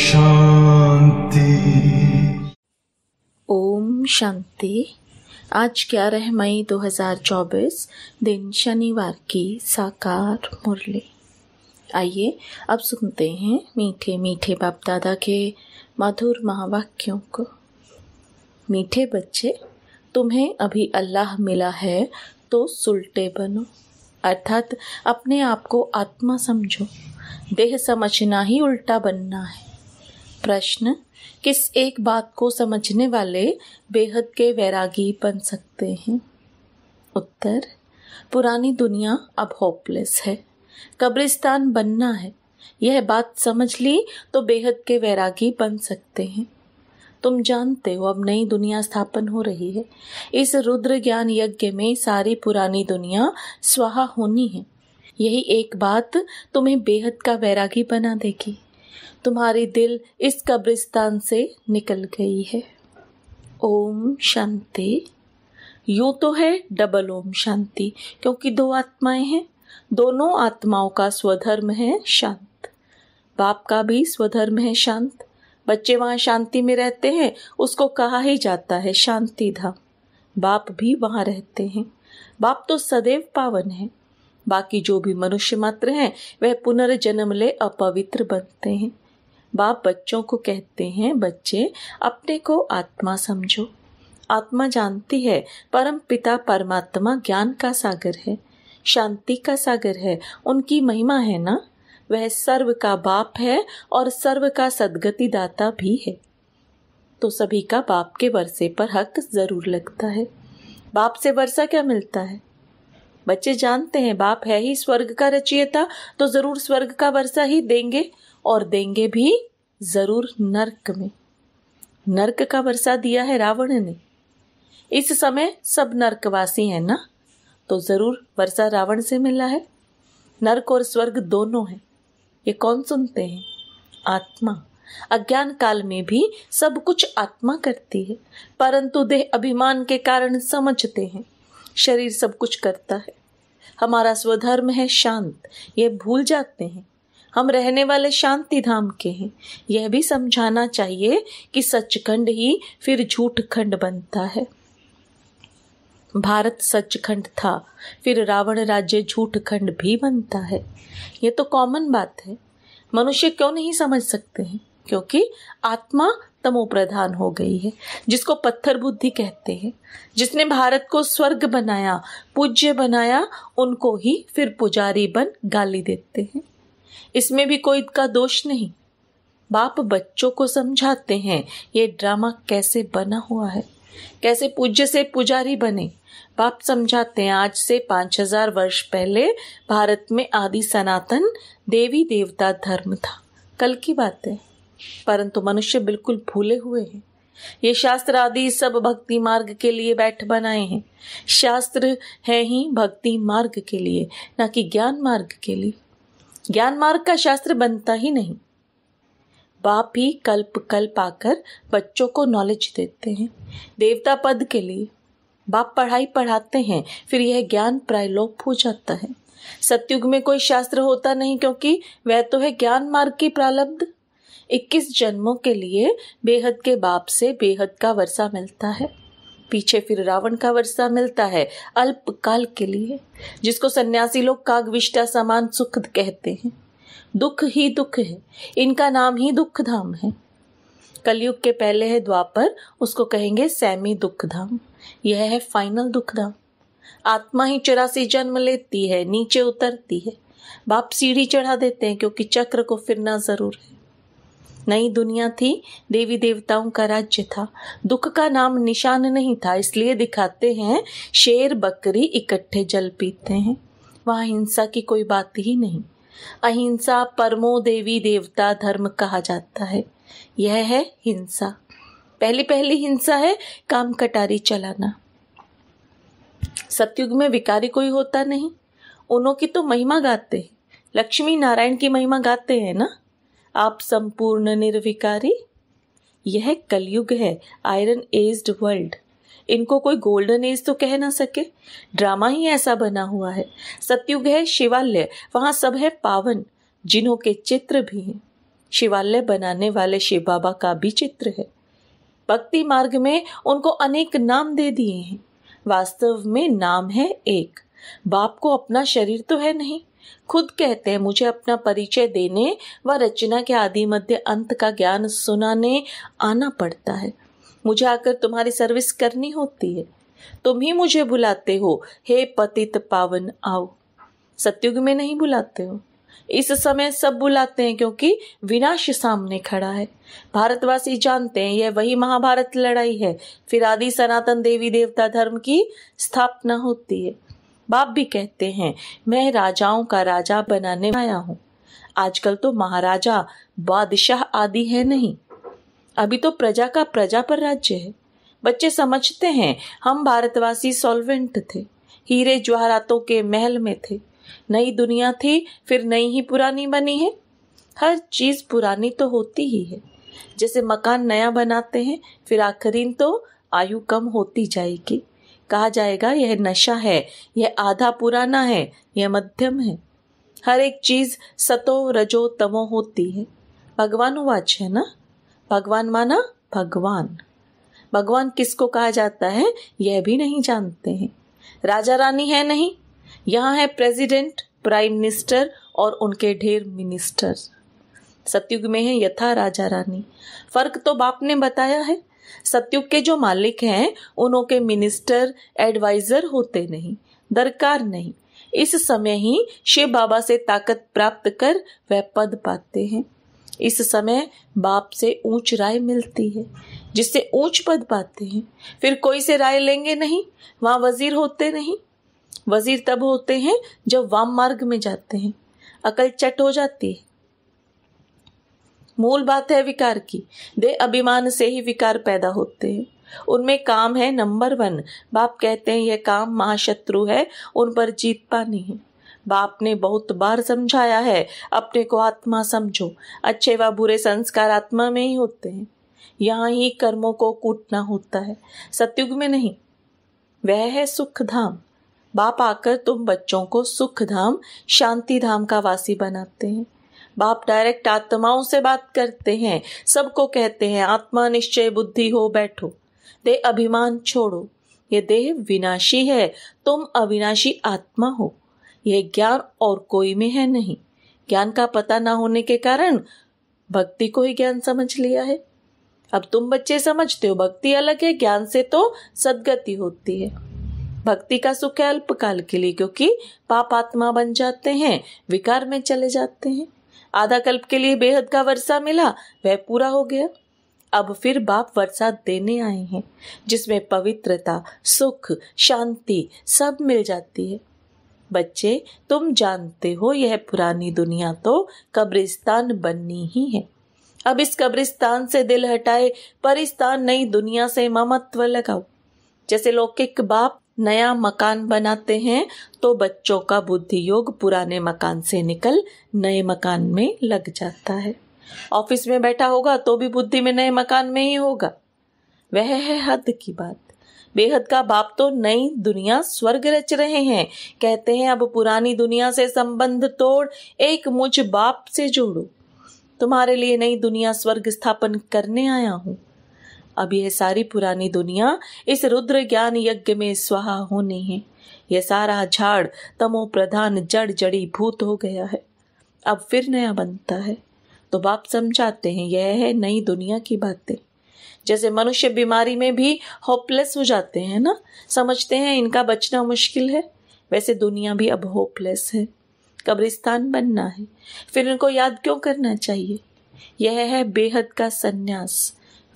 शांति ओम शांति आज मई 2024 दिन शनिवार की साकार मुरली आइए अब सुनते हैं मीठे मीठे बाप दादा के मधुर महावाक्यों को मीठे बच्चे तुम्हें अभी अल्लाह मिला है तो सुलटे बनो अर्थात अपने आप को आत्मा समझो देह समझना ही उल्टा बनना है प्रश्न किस एक बात को समझने वाले बेहद के वैरागी बन सकते हैं उत्तर पुरानी दुनिया अब होपलेस है कब्रिस्तान बनना है यह बात समझ ली तो बेहद के वैरागी बन सकते हैं तुम जानते हो अब नई दुनिया स्थापन हो रही है इस रुद्र ज्ञान यज्ञ में सारी पुरानी दुनिया स्वाहा होनी है यही एक बात तुम्हें बेहद का वैरागी बना देगी तुम्हारी दिल इस कब्रिस्तान से निकल गई है ओम शांति यूं तो है डबल ओम शांति क्योंकि दो आत्माएं हैं दोनों आत्माओं का स्वधर्म है शांत बाप का भी स्वधर्म है शांत बच्चे वहाँ शांति में रहते हैं उसको कहा ही जाता है शांति धाम बाप भी वहाँ रहते हैं बाप तो सदैव पावन है बाकी जो भी मनुष्य मात्र हैं वह पुनर्जन्म ले अपवित्र बनते हैं बाप बच्चों को कहते हैं बच्चे अपने को आत्मा समझो आत्मा जानती है परम पिता परमात्मा ज्ञान का सागर है शांति का सागर है उनकी महिमा है ना वह सर्व का बाप है और सर्व का सदगति दाता भी है तो सभी का बाप के वर्षे पर हक ज़रूर लगता है बाप से वर्षा क्या मिलता है बच्चे जानते हैं बाप है ही स्वर्ग का रचियता तो ज़रूर स्वर्ग का वर्षा ही देंगे और देंगे भी ज़रूर नर्क में नर्क का वर्षा दिया है रावण ने इस समय सब नर्कवासी हैं ना तो ज़रूर वर्षा रावण से मिला है नर्क और स्वर्ग दोनों हैं ये कौन सुनते हैं आत्मा अज्ञान काल में भी सब कुछ आत्मा करती है परंतु देह अभिमान के कारण समझते हैं शरीर सब कुछ करता है हमारा स्वधर्म है शांत यह भूल जाते हैं हम रहने वाले शांति धाम के हैं यह भी समझाना चाहिए कि सचखंड ही फिर झूठ खंड बनता है भारत सचखंड था फिर रावण राज्य झूठ खंड भी बनता है ये तो कॉमन बात है मनुष्य क्यों नहीं समझ सकते हैं क्योंकि आत्मा तमो प्रधान हो गई है जिसको पत्थर बुद्धि कहते हैं जिसने भारत को स्वर्ग बनाया पूज्य बनाया उनको ही फिर पुजारी बन गाली देते हैं इसमें भी कोई का दोष नहीं बाप बच्चों को समझाते हैं ये ड्रामा कैसे बना हुआ है कैसे पूज्य से पुजारी बने बाप समझाते हैं आज से पांच हजार वर्ष पहले भारत में आदि सनातन देवी देवता धर्म था कल की बात है परंतु मनुष्य बिल्कुल भूले हुए हैं ये शास्त्र आदि सब भक्ति मार्ग के लिए बैठ बनाए हैं शास्त्र है ही भक्ति मार्ग के लिए ना कि ज्ञान मार्ग के लिए ज्ञान मार्ग का शास्त्र बनता ही नहीं बाप ही कल्प कल्प आकर बच्चों को नॉलेज देते हैं देवता पद के लिए बाप पढ़ाई पढ़ाते हैं फिर यह ज्ञान प्रायलोप हो जाता है सत्युग में कोई शास्त्र होता नहीं क्योंकि वह तो है ज्ञान मार्ग की प्रलब्ध इक्कीस जन्मों के लिए बेहद के बाप से बेहद का वर्षा मिलता है पीछे फिर रावण का वर्षा मिलता है अल्पकाल के लिए जिसको सन्यासी लोग कागविष्टा समान सुख कहते हैं दुख ही दुख है इनका नाम ही दुख धाम है कलयुग के पहले है द्वापर उसको कहेंगे सैमी दुख धाम यह है फाइनल दुख धाम आत्मा ही चौरासी जन्म लेती है नीचे उतरती है बाप सीढ़ी चढ़ा देते हैं क्योंकि चक्र को फिरना जरूर है नई दुनिया थी देवी देवताओं का राज्य था दुख का नाम निशान नहीं था इसलिए दिखाते हैं शेर बकरी इकट्ठे जल पीते हैं वहां हिंसा की कोई बात ही नहीं अहिंसा परमो देवी देवता धर्म कहा जाता है यह है हिंसा पहली पहली हिंसा है काम कटारी चलाना सत्युग में विकारी कोई होता नहीं उनों की तो महिमा गाते हैं लक्ष्मी नारायण की महिमा गाते हैं ना आप संपूर्ण निर्विकारी यह कलयुग है आयरन एज्ड वर्ल्ड इनको कोई गोल्डन एज तो कह ना सके ड्रामा ही ऐसा बना हुआ है सत्युग है शिवालय वहां सब है पावन जिन्हों के चित्र भी हैं शिवालय बनाने वाले शिव बाबा का भी चित्र है भक्ति मार्ग में उनको अनेक नाम दे दिए हैं वास्तव में नाम है एक बाप को अपना शरीर तो है नहीं खुद कहते हैं मुझे अपना परिचय देने व रचना के आदि मध्य अंत का ज्ञान सुनाने आना पड़ता है मुझे आकर तुम्हारी सर्विस करनी होती है तुम ही मुझे बुलाते हो हे पतित पावन आओ सत्युग में नहीं बुलाते हो इस समय सब बुलाते हैं क्योंकि विनाश सामने खड़ा है भारतवासी जानते हैं यह वही महाभारत लड़ाई है फिर आदि सनातन देवी देवता धर्म की स्थापना होती है बाप भी कहते हैं मैं राजाओं का राजा बनाने आया हूँ आजकल तो महाराजा बादशाह आदि है नहीं अभी तो प्रजा का प्रजा पर राज्य है बच्चे समझते हैं हम भारतवासी सॉल्वेंट थे हीरे ज्वाहरातों के महल में थे नई दुनिया थी फिर नई ही पुरानी बनी है हर चीज पुरानी तो होती ही है जैसे मकान नया बनाते हैं फिर आखरीन तो आयु कम होती जाएगी कहा जाएगा यह नशा है यह आधा पुराना है यह मध्यम है हर एक चीज सतो रजो तमो होती है भगवान वाच है ना भगवान माना भगवान भगवान किसको कहा जाता है यह भी नहीं जानते हैं राजा रानी है नहीं यहाँ है प्रेसिडेंट प्राइम मिनिस्टर और उनके ढेर मिनिस्टर सत्युग में है यथा राजा रानी फर्क तो बाप ने बताया है सत्युग के जो मालिक हैं उनके मिनिस्टर एडवाइजर होते नहीं दरकार नहीं इस समय ही शिव बाबा से ताकत प्राप्त कर वह पद पाते हैं इस समय बाप से ऊंच राय मिलती है जिससे ऊंच पद पाते हैं फिर कोई से राय लेंगे नहीं वहां वजीर होते नहीं वजीर तब होते हैं जब वाम मार्ग में जाते हैं अकल चट हो जाती है मूल बात है विकार की दे अभिमान से ही विकार पैदा होते हैं उनमें काम है नंबर वन बाप कहते हैं यह काम महाशत्रु है उन पर जीत पानी है बाप ने बहुत बार समझाया है अपने को आत्मा समझो अच्छे व बुरे संस्कार आत्मा में ही होते हैं यहाँ ही कर्मों को कूटना होता है सत्युग में नहीं वह है सुख धाम बाप आकर तुम बच्चों को सुख धाम शांति धाम का वासी बनाते हैं बाप डायरेक्ट आत्माओं से बात करते हैं सबको कहते हैं आत्मा निश्चय बुद्धि हो बैठो दे अभिमान छोड़ो ये देह विनाशी है तुम अविनाशी आत्मा हो यह ज्ञान और कोई में है नहीं ज्ञान का पता ना होने के कारण भक्ति को ही ज्ञान समझ लिया है अब तुम बच्चे समझते हो भक्ति अलग है ज्ञान से तो सदगति होती है भक्ति का सुख है अल्पकाल के लिए क्योंकि पाप आत्मा बन जाते हैं विकार में चले जाते हैं आधा कल्प के लिए बेहद का वर्षा मिला वह पूरा हो गया अब फिर बाप वर्षा देने आए हैं जिसमें पवित्रता सुख शांति सब मिल जाती है बच्चे तुम जानते हो यह पुरानी दुनिया तो कब्रिस्तान बननी ही है अब इस कब्रिस्तान से दिल हटाए परिस्तान नई दुनिया से ममत्व लगाओ जैसे लौकिक बाप नया मकान बनाते हैं तो बच्चों का बुद्धि योग पुराने मकान से निकल नए मकान में लग जाता है ऑफिस में बैठा होगा तो भी बुद्धि में नए मकान में ही होगा वह है हद की बात बेहद का बाप तो नई दुनिया स्वर्ग रच रहे हैं कहते हैं अब पुरानी दुनिया से संबंध तोड़ एक मुझ बाप से जोड़ो तुम्हारे लिए नई दुनिया स्वर्ग स्थापन करने आया हूं अब यह सारी पुरानी दुनिया इस रुद्र ज्ञान यज्ञ में स्वाहा होने हैं यह सारा झाड़ तमो प्रधान जड़ जड़ी भूत हो गया है अब फिर नया बनता है तो बाप समझाते हैं यह है नई दुनिया की बातें जैसे मनुष्य बीमारी में भी होपलेस हो जाते हैं ना समझते हैं इनका बचना मुश्किल है वैसे दुनिया भी अब होपलेस है कब्रिस्तान बनना है फिर इनको याद क्यों करना चाहिए यह है बेहद का सन्यास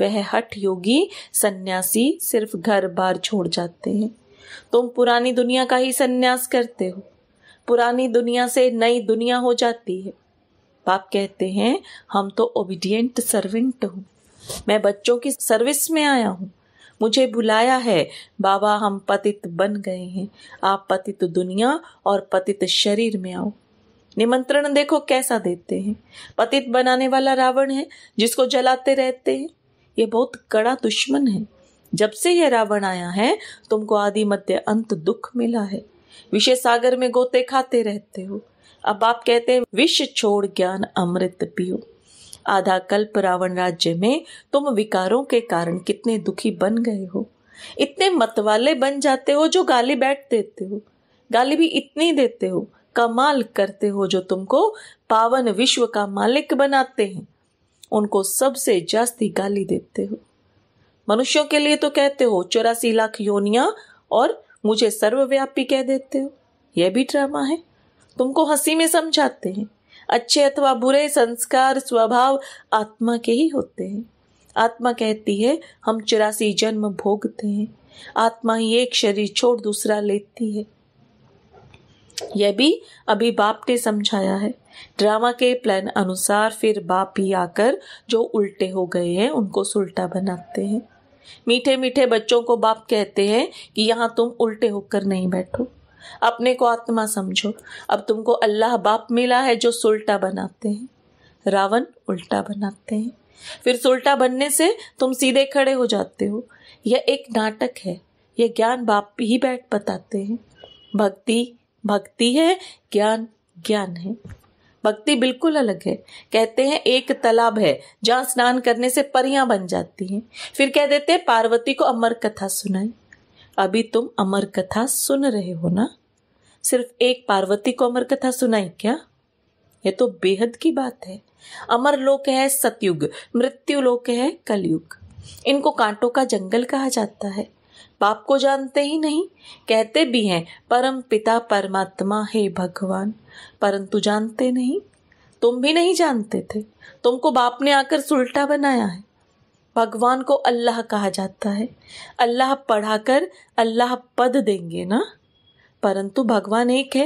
वह हठ योगी सन्यासी सिर्फ घर बार छोड़ जाते हैं तुम पुरानी दुनिया का ही सन्यास करते हो पुरानी दुनिया से नई दुनिया हो जाती है बाप कहते हैं हम तो ओबीडियंट सर्वेंट हूँ मैं बच्चों की सर्विस में आया हूँ मुझे बुलाया है बाबा हम पतित बन गए हैं आप पतित दुनिया और पतित शरीर में आओ निमंत्रण देखो कैसा देते हैं पतित बनाने वाला रावण है जिसको जलाते रहते हैं ये बहुत कड़ा दुश्मन है जब से यह रावण आया है तुमको आदि मध्य अंत दुख मिला है विषय सागर में गोते खाते रहते हो अब आप कहते हैं विष छोड़ ज्ञान अमृत पियो आधा कल्प रावण राज्य में तुम विकारों के कारण कितने दुखी बन गए हो इतने मतवाले बन जाते हो जो गाली बैठ देते हो गाली भी इतनी देते हो कमाल करते हो जो तुमको पावन विश्व का मालिक बनाते हैं उनको सबसे जास्ती गाली देते हो मनुष्यों के लिए तो कहते हो चौरासी लाख योनिया और मुझे सर्वव्यापी कह देते हो यह भी ड्रामा है तुमको हंसी में समझाते हैं अच्छे अथवा बुरे संस्कार स्वभाव आत्मा के ही होते हैं आत्मा कहती है हम चौरासी जन्म भोगते हैं आत्मा ही एक शरीर छोड़ दूसरा लेती है यह भी अभी बाप ने समझाया है ड्रामा के प्लान अनुसार फिर बाप ही आकर जो उल्टे हो गए हैं उनको सुल्टा बनाते हैं मीठे मीठे बच्चों को बाप कहते हैं कि यहाँ तुम उल्टे होकर नहीं बैठो अपने को आत्मा समझो अब तुमको अल्लाह बाप मिला है जो सुल्टा बनाते हैं रावण उल्टा बनाते हैं फिर सुल्टा बनने से तुम सीधे खड़े हो जाते हो यह एक नाटक है यह ज्ञान बाप ही बैठ बताते हैं भक्ति भक्ति है ज्ञान ज्ञान है भक्ति बिल्कुल अलग है कहते हैं एक तालाब है जहाँ स्नान करने से परियां बन जाती हैं फिर कह देते हैं पार्वती को अमर कथा सुनाई अभी तुम अमर कथा सुन रहे हो ना सिर्फ एक पार्वती को अमर कथा सुनाई क्या ये तो बेहद की बात है अमर लोक है सतयुग मृत्यु लोक है कलयुग इनको कांटों का जंगल कहा जाता है बाप को जानते ही नहीं कहते भी हैं परम पिता परमात्मा हे भगवान परंतु जानते नहीं तुम भी नहीं जानते थे तुमको बाप ने आकर सुलटा बनाया है भगवान को अल्लाह कहा जाता है अल्लाह पढ़ाकर अल्लाह पद देंगे ना परंतु भगवान एक है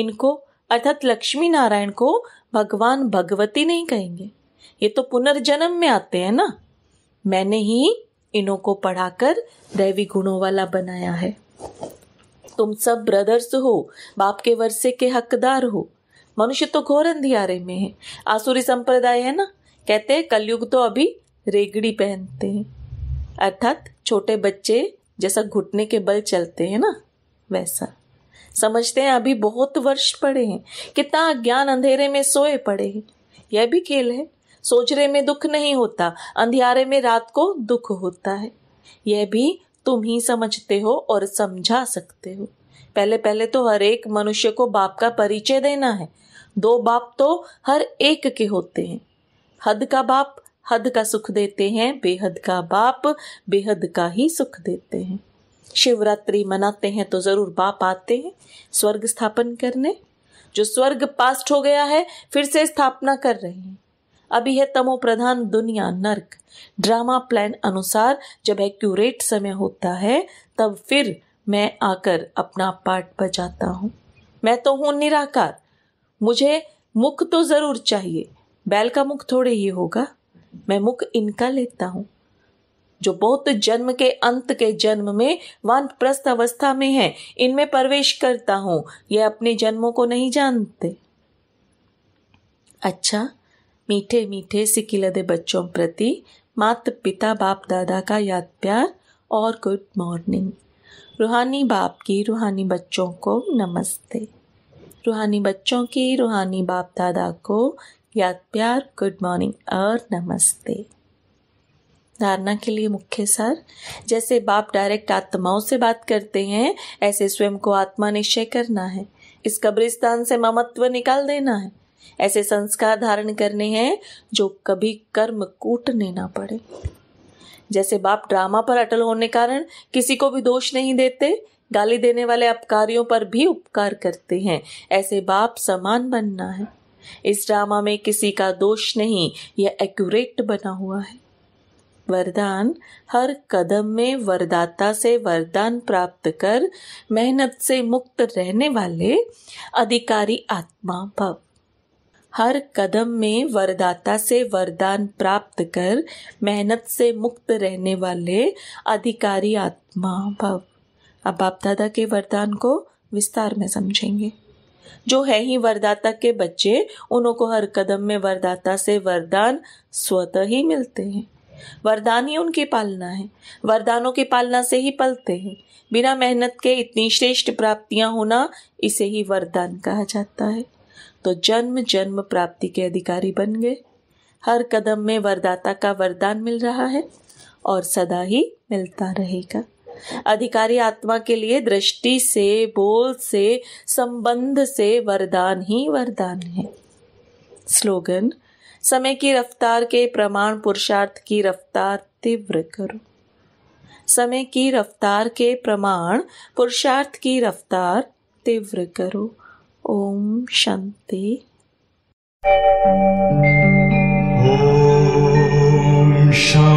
इनको अर्थात लक्ष्मी नारायण को भगवान भगवती नहीं कहेंगे ये तो पुनर्जन्म में आते हैं ना मैंने ही इनों को पढ़ाकर दैवी गुणों वाला बनाया है तुम सब ब्रदर्स हो बाप के वर्षे के हकदार हो मनुष्य तो घोर अंधियारे में है आसुरी संप्रदाय है ना कहते हैं कलयुग तो अभी रेगड़ी पहनते हैं अर्थात छोटे बच्चे जैसा घुटने के बल चलते हैं ना वैसा समझते हैं अभी बहुत वर्ष पड़े हैं कितना ज्ञान अंधेरे में सोए पड़े हैं यह भी खेल है सोचरे में दुख नहीं होता अंधियारे में रात को दुख होता है यह भी तुम ही समझते हो और समझा सकते हो पहले पहले तो हर एक मनुष्य को बाप का परिचय देना है दो बाप तो हर एक के होते हैं हद का बाप हद का सुख देते हैं बेहद का बाप बेहद का ही सुख देते हैं शिवरात्रि मनाते हैं तो जरूर बाप आते हैं स्वर्ग स्थापन करने जो स्वर्ग पास्ट हो गया है फिर से स्थापना कर रहे हैं अभी है तमो प्रधान दुनिया नर्क ड्रामा प्लान अनुसार जब एक्यूरेट समय होता है तब फिर मैं आकर अपना पार्ट बजाता हूँ मैं तो हूँ निराकार मुझे मुख तो जरूर चाहिए बैल का मुख थोड़े ही होगा मैं मुख इनका लेता हूँ जो बौद्ध जन्म के अंत के जन्म में वानप्रस्थ अवस्था में है इनमें प्रवेश करता हूं ये अपने जन्मों को नहीं जानते अच्छा मीठे मीठे सिकिलदे बच्चों प्रति मात पिता बाप दादा का याद प्यार और गुड मॉर्निंग रूहानी बाप की रूहानी बच्चों को नमस्ते रूहानी बच्चों की रूहानी बाप दादा को या प्यार गुड मॉर्निंग और नमस्ते धारणा के लिए मुख्य सर जैसे बाप डायरेक्ट आत्माओं से बात करते हैं ऐसे स्वयं को आत्मा निश्चय करना है इस कब्रिस्तान से ममत्व निकाल देना है ऐसे संस्कार धारण करने हैं जो कभी कर्म कूटने ना पड़े जैसे बाप ड्रामा पर अटल होने कारण किसी को भी दोष नहीं देते गाली देने वाले अपकारियों पर भी उपकार करते हैं ऐसे बाप समान बनना है इस ड्रामा में किसी का दोष नहीं यह एक्यूरेट बना हुआ है वरदान हर कदम में वरदाता से वरदान प्राप्त कर मेहनत से मुक्त रहने वाले अधिकारी आत्मा भव हर कदम में वरदाता से वरदान प्राप्त कर मेहनत से मुक्त रहने वाले अधिकारी आत्मा भव अब बाप दादा के वरदान को विस्तार में समझेंगे जो है ही वरदाता के बच्चे उनको हर कदम में वरदाता से वरदान स्वतः ही मिलते हैं वरदान ही उनकी पालना है वरदानों की पालना से ही पलते हैं बिना मेहनत के इतनी श्रेष्ठ प्राप्तियां होना इसे ही वरदान कहा जाता है तो जन्म जन्म प्राप्ति के अधिकारी बन गए हर कदम में वरदाता का वरदान मिल रहा है और सदा ही मिलता रहेगा अधिकारी आत्मा के लिए दृष्टि से बोल से संबंध से वरदान ही वरदान है स्लोगन समय की रफ्तार के प्रमाण पुरुषार्थ की रफ्तार तीव्र करो समय की रफ्तार के प्रमाण पुरुषार्थ की रफ्तार तीव्र करो ओम शांति ओम शांति